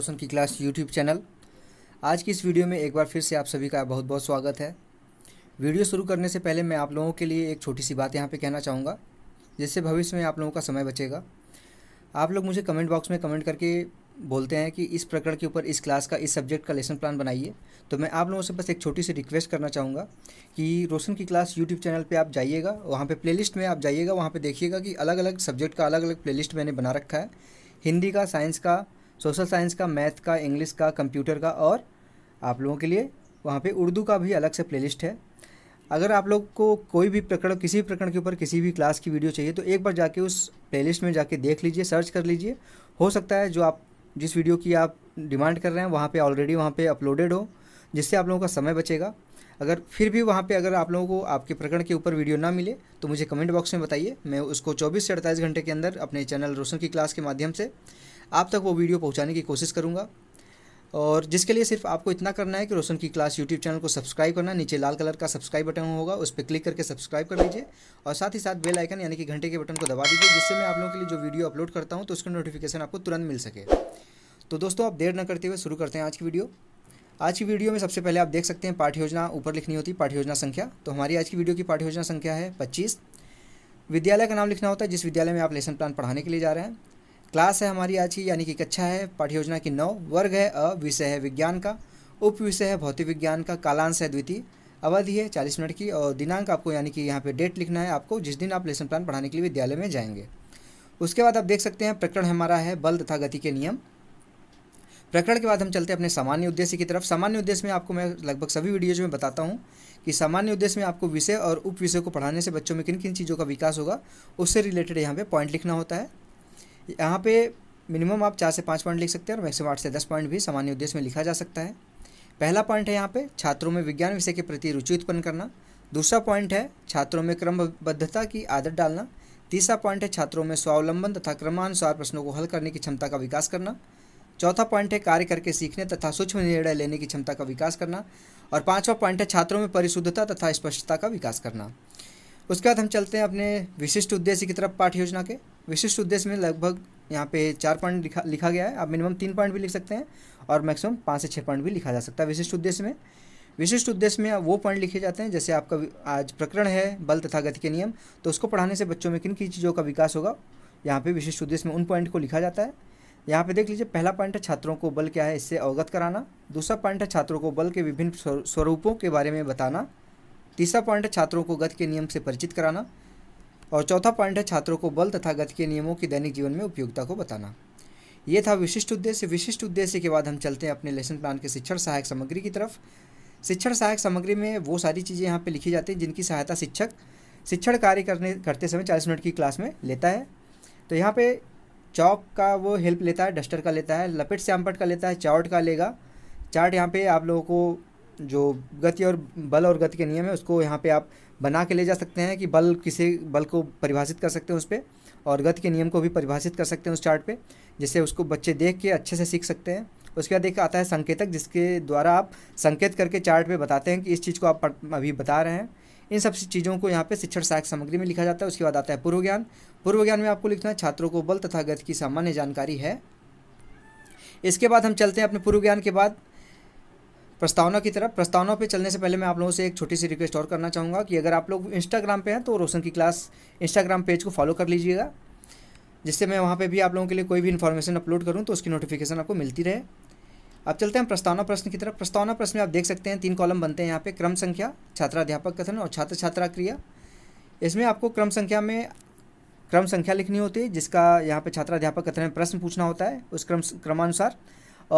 रोशन की class YouTube channel आज की इस वीडियो में एक बार फिर से आप सभी का बहुत बहुत स्वागत है वीडियो शुरू करने से पहले मैं आप लोगों के लिए एक छोटी सी बात यहाँ पे कहना चाहूँगा जिससे भविष्य में आप लोगों का समय बचेगा आप लोग मुझे कमेंट बॉक्स में कमेंट करके बोलते हैं कि इस प्रकरण के ऊपर इस क्लास का इस सब्जेक्ट का लेसन प्लान बनाइए तो मैं आप लोगों से बस एक छोटी सी रिक्वेस्ट करना चाहूँगा कि रोशन की क्लास यूट्यूब चैनल पे आप जाइएगा वहाँ पे प्लेलिस्ट में आप जाइएगा वहाँ पे देखिएगा कि अलग अलग सब्जेक्ट का अलग अलग प्लेलिस्ट मैंने बना रखा है हिंदी का साइंस का सोशल साइंस का मैथ का इंग्लिश का कंप्यूटर का और आप लोगों के लिए वहाँ पे उर्दू का भी अलग से प्लेलिस्ट है अगर आप लोग को कोई भी प्रकरण किसी भी प्रकरण के ऊपर किसी भी क्लास की वीडियो चाहिए तो एक बार जाके उस प्लेलिस्ट में जाके देख लीजिए सर्च कर लीजिए हो सकता है जो आप जिस वीडियो की आप डिमांड कर रहे हैं वहाँ पे ऑलरेडी वहाँ पे अपलोडेड हो जिससे आप लोगों का समय बचेगा अगर फिर भी वहाँ पे अगर आप लोगों को आपके प्रकरण के ऊपर वीडियो ना मिले तो मुझे कमेंट बॉक्स में बताइए मैं उसको चौबीस से अड़तालीस घंटे के अंदर अपने चैनल रोशन की क्लास के माध्यम से आप तक वो वीडियो पहुँचाने की कोशिश करूँगा और जिसके लिए सिर्फ आपको इतना करना है कि रोशन की क्लास यूट्यूब चैनल को सब्सक्राइब करना नीचे लाल कलर का सब्सक्राइब बटन होगा उस पर क्लिक करके सब्सक्राइब कर लीजिए और साथ ही साथ बेल आइकन यानी कि घंटे के बटन को दबा दीजिए जिससे मैं आप लोगों के लिए जो वीडियो अपलोड करता हूँ तो उसका नोटिफिकेशन आपको तुरंत मिल सके तो दोस्तों आप देर न करते हुए शुरू करते हैं आज की वीडियो आज की वीडियो में सबसे पहले आप देख सकते हैं पाठ्य योजना ऊपर लिखनी होती है पाठ्य योजना संख्या तो हमारी आज की वीडियो की पाठ्य योजना संख्या है पच्चीस विद्यालय का नाम लिखना होता है जिस विद्यालय में आप लेसन प्लान पढ़ाने के लिए जा रहे हैं क्लास है हमारी आज की यानी कि कक्षा है पाठ्य योजना की नौ वर्ग है अ विषय है विज्ञान का उप विषय है भौतिक विज्ञान का कालांश है द्वितीय अवधि है चालीस मिनट की और दिनांक आपको यानी कि यहाँ पे डेट लिखना है आपको जिस दिन आप लेसन प्लान पढ़ाने के लिए विद्यालय में जाएंगे उसके बाद आप देख सकते हैं प्रकरण हमारा है बल तथा गति के नियम प्रकरण के बाद हम चलते हैं अपने सामान्य उद्देश्य की तरफ सामान्य उद्देश्य में आपको मैं लगभग सभी वीडियोज में बताता हूँ कि सामान्य उद्देश्य में आपको विषय और उप विषय को पढ़ाने से बच्चों में किन किन चीज़ों का विकास होगा उससे रिलेटेड यहाँ पे पॉइंट लिखना होता है यहाँ पे मिनिमम आप चार से पाँच पॉइंट लिख सकते हैं और मैक्सिमम आठ से दस पॉइंट भी सामान्य उद्देश्य में लिखा जा सकता है पहला पॉइंट है यहाँ पे छात्रों में विज्ञान विषय के प्रति रुचि उत्पन्न करना दूसरा पॉइंट है छात्रों में क्रमबद्धता की आदत डालना तीसरा पॉइंट है छात्रों में स्वावलंबन तथा क्रमानुसार प्रश्नों को हल करने की क्षमता का विकास करना चौथा पॉइंट है कार्य करके सीखने तथा सूक्ष्म निर्णय लेने की क्षमता का विकास करना और पांचवा पॉइंट है छात्रों में परिशुद्धता तथा स्पष्टता का विकास करना उसके बाद हम चलते हैं अपने विशिष्ट उद्देश्य की तरफ पाठ योजना के विशिष्ट उद्देश्य में लगभग यहाँ पे चार पॉइंट लिखा लिखा गया है आप मिनिमम तीन पॉइंट भी लिख सकते हैं और मैक्सिमम पाँच से छः पॉइंट भी लिखा जा सकता है विशिष्ट उद्देश्य में विशिष्ट उद्देश्य में वो पॉइंट लिखे जाते हैं जैसे आपका आज प्रकरण है बल तथा गति के नियम तो उसको पढ़ाने से बच्चों में किन किन चीज़ों का विकास होगा यहाँ पे विशिष्ट उद्देश्य में उन पॉइंट को लिखा जाता है यहाँ पे देख लीजिए पहला पॉइंट है छात्रों को बल क्या है इससे अवगत कराना दूसरा पॉइंट है छात्रों को बल के विभिन्न स्वरूपों के बारे में बताना तीसरा पॉइंट है छात्रों को गति के नियम से परिचित कराना और चौथा पॉइंट है छात्रों को बल तथा गति के नियमों की दैनिक जीवन में उपयोगिता को बताना ये था विशिष्ट उद्देश्य विशिष्ट उद्देश्य के बाद हम चलते हैं अपने लेसन प्लान के शिक्षण सहायक सामग्री की तरफ शिक्षण सहायक सामग्री में वो सारी चीज़ें यहाँ पे लिखी जाती हैं जिनकी सहायता शिक्षक शिक्षण कार्य करने करते समय चालीस मिनट की क्लास में लेता है तो यहाँ पे चौक का वो हेल्प लेता है डस्टर का लेता है लपेट श्यामपट का लेता है चार्ट का लेगा चार्ट यहाँ पे आप लोगों को जो गति और बल और गति के नियम है उसको यहाँ पे आप बना के ले जा सकते हैं कि बल किसी बल को परिभाषित कर सकते हैं उस पर और गति के नियम को भी परिभाषित कर सकते हैं उस चार्ट पे जिससे उसको बच्चे देख के अच्छे से सीख सकते हैं उसके बाद एक आता है संकेतक जिसके द्वारा आप संकेत करके चार्ट पे बताते हैं कि इस चीज़ को आप अभी बता रहे हैं इन सब चीज़ों को यहाँ पे शिक्षण सहायक सामग्री में लिखा जाता है उसके बाद आता है पूर्व ज्ञान पूर्व ज्ञान में आपको लिखना है छात्रों को बल तथा गति की सामान्य जानकारी है इसके बाद हम चलते हैं अपने पूर्व ज्ञान के बाद प्रस्तावना की तरफ प्रस्तावना पे चलने से पहले मैं आप लोगों से एक छोटी सी रिक्वेस्ट और करना चाहूँगा कि अगर आप लोग इंस्टाग्राम पे हैं तो रोशन की क्लास इंस्टाग्राम पेज को फॉलो कर लीजिएगा जिससे मैं वहाँ पे भी आप लोगों के लिए कोई भी इन्फॉर्मेशन अपलोड करूँ तो उसकी नोटिफिकेशन आपको मिलती रहे अब चलते हैं प्रस्तावना प्रश्न की तरफ प्रस्तावना प्रश्न में आप देख सकते हैं तीन कॉलम बनते हैं यहाँ पे क्रम संख्या छात्राध्यापक कथन और छात्र छात्रा क्रिया इसमें आपको क्रम संख्या में क्रम संख्या लिखनी होती है जिसका यहाँ पे छात्राध्यापक कथन में प्रश्न पूछना होता है उस क्रम क्रमानुसार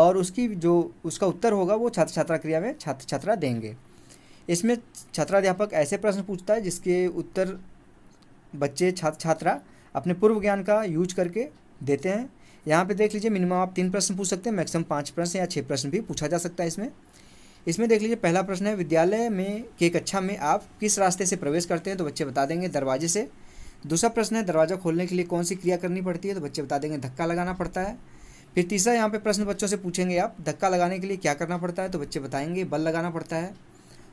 और उसकी जो उसका उत्तर होगा वो छात्र छात्रा क्रिया में छात्र छात्रा देंगे इसमें छात्राध्यापक ऐसे प्रश्न पूछता है जिसके उत्तर बच्चे छात्र छात्रा अपने पूर्व ज्ञान का यूज करके देते हैं यहाँ पे देख लीजिए मिनिमम आप तीन प्रश्न पूछ सकते हैं मैक्सिमम पाँच प्रश्न या छः प्रश्न भी पूछा जा सकता है इसमें इसमें देख लीजिए पहला प्रश्न है विद्यालय में के कक्षा में आप किस रास्ते से प्रवेश करते हैं तो बच्चे बता देंगे दरवाजे से दूसरा प्रश्न है दरवाज़ा खोलने के लिए कौन सी क्रिया करनी पड़ती है तो बच्चे बता देंगे धक्का लगाना पड़ता है फिर तीसरा यहाँ पे प्रश्न बच्चों से पूछेंगे आप धक्का लगाने के लिए क्या करना पड़ता है तो बच्चे बताएंगे बल लगाना पड़ता है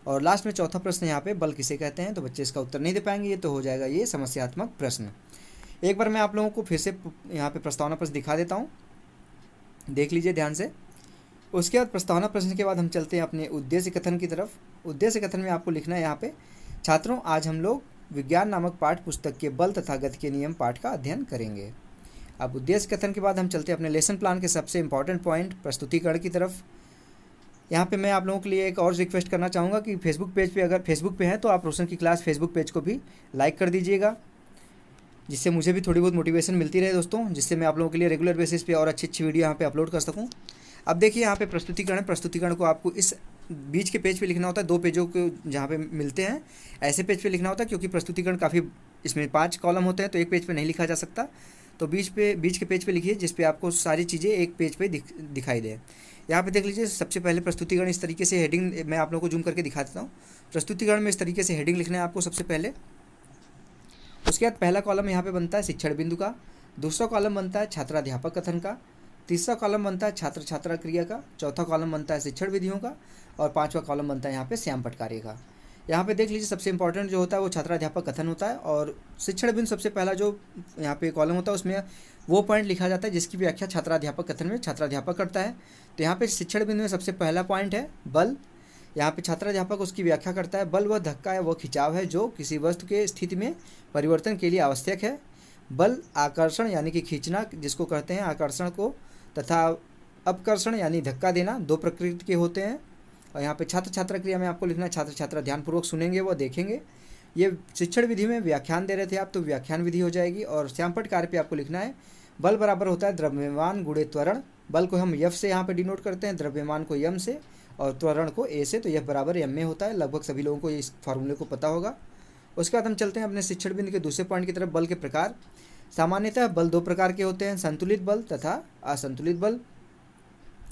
और लास्ट में चौथा प्रश्न यहाँ पे बल किसे कहते हैं तो बच्चे इसका उत्तर नहीं दे पाएंगे ये तो हो जाएगा ये समस्यात्मक प्रश्न एक बार मैं आप लोगों को फिर से यहाँ पे प्रस्तावना प्रश्न दिखा देता हूँ देख लीजिए ध्यान से उसके बाद प्रस्तावना प्रश्न के बाद हम चलते हैं अपने उद्देश्य कथन की तरफ उद्देश्य कथन में आपको लिखना है यहाँ पे छात्रों आज हम लोग विज्ञान नामक पाठ पुस्तक के बल तथा गति के नियम पाठ का अध्ययन करेंगे अब उद्देश्य कथन के बाद हम चलते हैं अपने लेसन प्लान के सबसे इंपॉर्टेंट पॉइंट प्रस्तुतिकरण की तरफ यहाँ पे मैं आप लोगों के लिए एक और रिक्वेस्ट करना चाहूँगा कि फेसबुक पेज पे अगर फेसबुक पे हैं तो आप रोशन की क्लास फेसबुक पेज को भी लाइक कर दीजिएगा जिससे मुझे भी थोड़ी बहुत मोटिवेशन मिलती रहे दोस्तों जिससे मैं आप लोगों के लिए रेगुलर बेसिस पे और अच्छी अच्छी वीडियो यहाँ पे अपलोड कर सकूँ अब देखिए यहाँ पे प्रस्तुतिकरण प्रस्तुतिकरण को आपको इस बीच के पेज पे लिखना होता है दो पेजों को जहाँ पे मिलते हैं ऐसे पेज पे लिखना होता है क्योंकि प्रस्तुतिकरण काफ़ी इसमें पाँच कॉलम होते हैं तो एक पेज पर नहीं लिखा जा सकता तो बीच पे बीच के पेज पर लिखिए जिसपे आपको सारी चीज़ें एक पेज पर दिखाई दें यहाँ पे देख लीजिए सबसे पहले प्रस्तुतिकरण इस तरीके से हेडिंग मैं आप लोगों को जूम करके दिखा देता हूँ प्रस्तुतिकरण में इस तरीके से हेडिंग लिखना है आपको सबसे पहले उसके बाद पहला कॉलम यहाँ पे बनता है शिक्षण बिंदु का दूसरा कॉलम बनता है छात्राध्यापक कथन का तीसरा कॉलम बनता है छात्र छात्रा क्रिया का चौथा कॉलम बनता है शिक्षण विधियों का और पांचवा कॉलम बनता है यहाँ पे श्याम पटकार्य का यहाँ पे देख लीजिए सबसे इंपॉर्टेंट जो होता है वो छात्राध्यापक कथन होता है और शिक्षण बिंदु सबसे पहला जो यहाँ पे कॉलम होता है उसमें वो पॉइंट लिखा जाता है जिसकी व्याख्या छात्राध्यापक कथन में छात्राध्यापक करता है तो यहाँ पे शिक्षण बिंदु में सबसे पहला पॉइंट है बल यहाँ पे छात्राध्यापक उसकी व्याख्या करता है बल वह धक्का या वह खिंचाव है जो किसी वस्तु के स्थिति में परिवर्तन के लिए आवश्यक है बल आकर्षण यानी कि खींचना जिसको कहते हैं आकर्षण को तथा अपकर्षण यानी धक्का देना दो प्रकृति के होते हैं और यहाँ पे छात्र छात्रा क्रिया में आपको लिखना छात्र छात्रा ध्यानपूर्वक सुनेंगे व देखेंगे ये शिक्षण विधि में व्याख्यान दे रहे थे आप तो व्याख्यान विधि हो जाएगी और श्यामपट कार्य पे आपको लिखना है बल बराबर होता है द्रव्यमान गुड़े त्वरण बल को हम यफ से यहाँ पर डिनोट करते हैं द्रव्यमान को यम से और त्वरण को ए से तो यह बराबर एम ए होता है लगभग सभी लोगों को इस फार्मूले को पता होगा उसके बाद हम चलते हैं अपने शिक्षण बिंदु के दूसरे पॉइंट की तरफ बल के प्रकार सामान्यतः बल दो प्रकार के होते हैं संतुलित बल तथा असंतुलित बल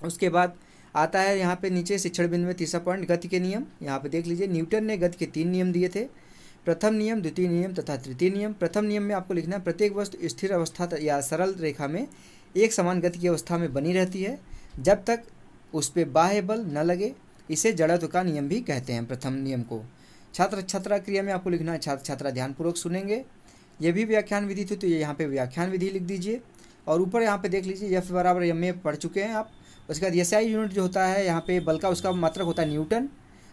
उसके बाद आता है यहाँ पे नीचे शिक्षण बिंदु में तीसरा पॉइंट गति के नियम यहाँ पे देख लीजिए न्यूटन ने गति के तीन नियम दिए थे प्रथम नियम द्वितीय नियम तथा तृतीय नियम प्रथम नियम में आपको लिखना है प्रत्येक वस्तु स्थिर अवस्था या सरल रेखा में एक समान गति की अवस्था में बनी रहती है जब तक उस पर बाह्य बल न लगे इसे जड़त्व का नियम भी कहते हैं प्रथम नियम को छात्र छात्रा क्रिया में आपको लिखना है छात्र छात्रा ध्यानपूर्वक सुनेंगे ये भी व्याख्यान विधि थी तो ये यहाँ पे व्याख्यान विधि लिख दीजिए और ऊपर यहाँ पे देख लीजिए यफ बराबर एम ए पढ़ चुके हैं आप उसके बाद एस आई यूनिट जो होता है यहाँ पे बल का उसका मात्रक होता है न्यूटन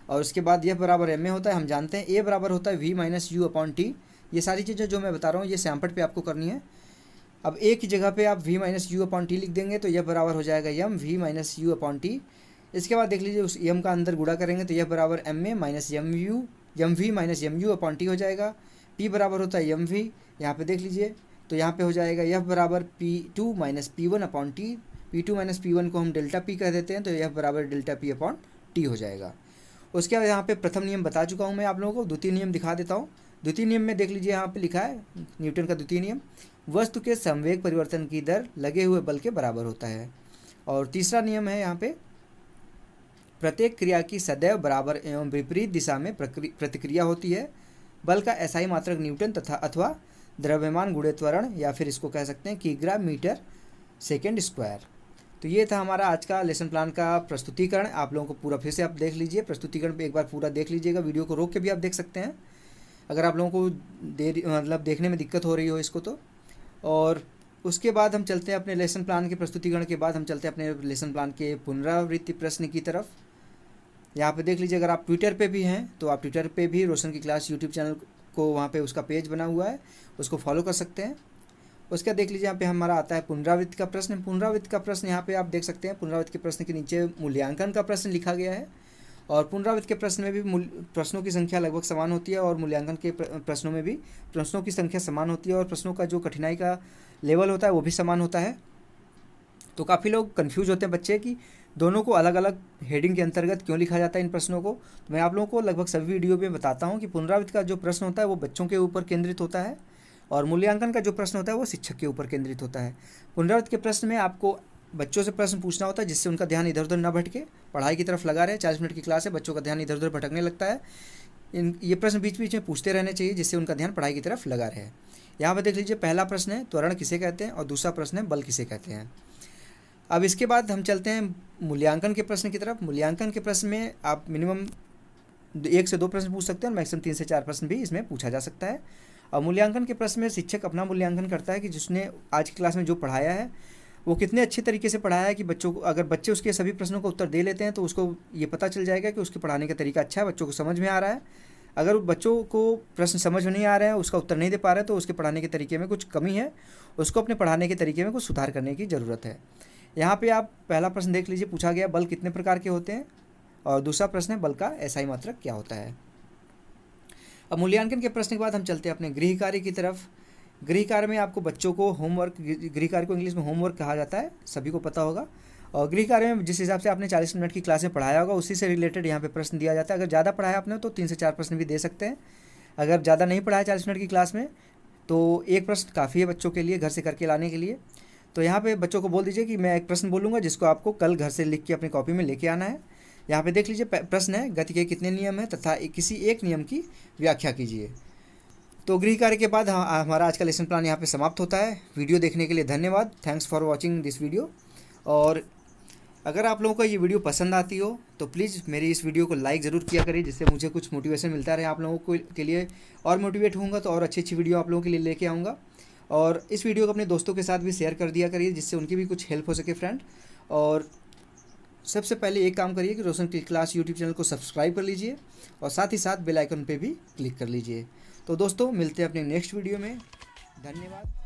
और उसके बाद यफ बराबर एम ए होता है हम जानते हैं ए बराबर होता है v minus u upon t ये सारी चीज़ें जो मैं बता रहा हूँ ये सैम्पट पर आपको करनी है अब एक ही जगह पे आप v minus u upon t लिख देंगे तो यह बराबर हो जाएगा m v minus u upon t इसके बाद देख लीजिए उस यम का अंदर गुड़ा करेंगे तो यह बराबर m a minus m u m v minus m u upon t हो जाएगा पी बराबर होता है यम वी यहाँ पर देख लीजिए तो यहाँ पे हो जाएगा यह बराबर p two minus p one upon t p two minus p one को हम डेल्टा पी कह देते हैं तो यह बराबर डेल्टा पी अपॉन टी हो जाएगा उसके बाद यहाँ पे प्रथम नियम बता चुका हूँ मैं आप लोगों को द्वितीय नियम दिखा देता हूँ द्वितीय नियम में देख लीजिए यहाँ पे लिखा है न्यूटन का द्वितीय नियम वस्तु के संवेग परिवर्तन की दर लगे हुए बल के बराबर होता है और तीसरा नियम है यहाँ पे प्रत्येक क्रिया की सदैव बराबर एवं विपरीत दिशा में प्रतिक्रिया होती है बल का ऐसा ही मात्रक न्यूटन तथा अथवा द्रव्यमान गुड़े त्वरण या फिर इसको कह सकते हैं किग्रा मीटर सेकेंड स्क्वायर तो ये था हमारा आज का लेसन प्लान का प्रस्तुतिकरण आप लोगों को पूरा फिर से आप देख लीजिए प्रस्तुतिकरण पे एक बार पूरा देख लीजिएगा वीडियो को रोक के भी आप देख सकते हैं अगर आप लोगों को देर मतलब देखने में दिक्कत हो रही हो इसको तो और उसके बाद हम चलते हैं अपने लेसन प्लान के प्रस्तुतिकरण के बाद हम चलते हैं अपने लेसन प्लान के पुनरावृत्ति प्रश्न की तरफ यहाँ पे देख लीजिए अगर आप ट्विटर पे भी हैं तो आप ट्विटर पे भी रोशन की क्लास यूट्यूब चैनल को वहाँ पे उसका पेज बना हुआ है उसको फॉलो कर सकते हैं उसका देख लीजिए यहाँ पे हमारा आता है पुनरावृत्ति का प्रश्न पुनरावृत्ति का प्रश्न यहाँ पे आप देख सकते हैं पुनरावृत्ति के प्रश्न के नीचे मूल्यांकन का प्रश्न लिखा गया है और पुनरावृत्त के प्रश्न में भी प्रश्नों की संख्या लगभग समान होती है और मूल्यांकन के प्रश्नों में भी प्रश्नों की संख्या समान होती है और प्रश्नों का जो कठिनाई का लेवल होता है वो भी समान होता है तो काफ़ी लोग कन्फ्यूज होते हैं बच्चे कि दोनों को अलग अलग हेडिंग के अंतर्गत क्यों लिखा जाता है इन प्रश्नों को तो मैं आप लोगों को लगभग सभी वीडियो में बताता हूँ कि पुनरावृत्त का जो प्रश्न होता है वो बच्चों के ऊपर केंद्रित होता है और मूल्यांकन का जो प्रश्न होता है वो शिक्षक के ऊपर केंद्रित होता है पुनरावृत्त के प्रश्न में आपको बच्चों से प्रश्न पूछना होता है जिससे उनका ध्यान इधर उधर ना भटके पढ़ाई की तरफ लगा रहे चालीस मिनट की क्लास है बच्चों का ध्यान इधर उधर भटकने लगता है इन ये प्रश्न बीच बीच में पूछते रहने चाहिए जिससे उनका ध्यान पढ़ाई की तरफ लगा रहे यहाँ पर देख लीजिए पहला प्रश्न है त्वरण किसे कहते हैं और दूसरा प्रश्न है बल किसे कहते हैं अब इसके बाद हम चलते हैं मूल्यांकन के प्रश्न की तरफ मूल्यांकन के प्रश्न में आप मिनिमम एक से दो प्रश्न पूछ सकते हैं और मैक्सिमम तीन से चार प्रश्न भी इसमें पूछा जा सकता है और मूल्यांकन के प्रश्न में शिक्षक अपना मूल्यांकन करता है कि जिसने आज की क्लास में जो पढ़ाया है वो कितने अच्छे तरीके से पढ़ाया है कि बच्चों को अगर बच्चे उसके सभी प्रश्नों का उत्तर दे लेते हैं तो उसको ये पता चल जाएगा कि उसके पढ़ाने का तरीका अच्छा है बच्चों को समझ में आ रहा है अगर बच्चों को प्रश्न समझ में नहीं आ रहे हैं उसका उत्तर नहीं दे पा रहे तो उसके पढ़ाने के तरीके में कुछ कमी है उसको अपने पढ़ाने के तरीके में कुछ सुधार करने की ज़रूरत है यहाँ पे आप पहला प्रश्न देख लीजिए पूछा गया बल कितने प्रकार के होते हैं और दूसरा प्रश्न है बल का ही मात्रक क्या होता है अब मूल्यांकन के प्रश्न के बाद हम चलते हैं अपने गृह कार्य की तरफ गृह कार्य में आपको बच्चों को होमवर्क गृह कार्य को इंग्लिश में होमवर्क कहा जाता है सभी को पता होगा और गृह कार्य में जिस हिसाब से आपने चालीस मिनट की क्लासें पढ़ाया होगा उसी से रिलेटेड यहाँ पे प्रश्न दिया जाता है अगर ज़्यादा पढ़ाया आपने तो तीन से चार प्रश्न भी दे सकते हैं अगर ज़्यादा नहीं पढ़ाया चालीस मिनट की क्लास में तो एक प्रश्न काफ़ी है बच्चों के लिए घर से करके लाने के लिए तो यहाँ पर बच्चों को बोल दीजिए कि मैं एक प्रश्न बोलूँगा जिसको आपको कल घर से लिख के अपनी कॉपी में लेके आना है यहाँ पर देख लीजिए प्रश्न है गति के कितने नियम हैं तथा किसी एक नियम की व्याख्या कीजिए तो गृह कार्य के बाद हाँ, हमारा आज का लेसन प्लान यहाँ पे समाप्त होता है वीडियो देखने के लिए धन्यवाद thanks for watching this video और अगर आप लोगों को ये वीडियो पसंद आती हो तो प्लीज़ मेरी इस वीडियो को लाइक ज़रूर किया करिए जिससे मुझे कुछ मोटिवेशन मिलता रहे आप लोगों को के लिए और मोटिवेट होऊंगा तो और अच्छी अच्छी वीडियो आप लोगों के लिए लेके आऊँगा और इस वीडियो को अपने दोस्तों के साथ भी शेयर कर दिया करिए जिससे उनकी भी कुछ हेल्प हो सके फ्रेंड और सबसे पहले एक काम करिए कि रोशन क्लास यूट्यूब चैनल को सब्सक्राइब कर लीजिए और साथ ही साथ बेल आइकन पे भी क्लिक कर लीजिए तो दोस्तों मिलते हैं अपने नेक्स्ट वीडियो में धन्यवाद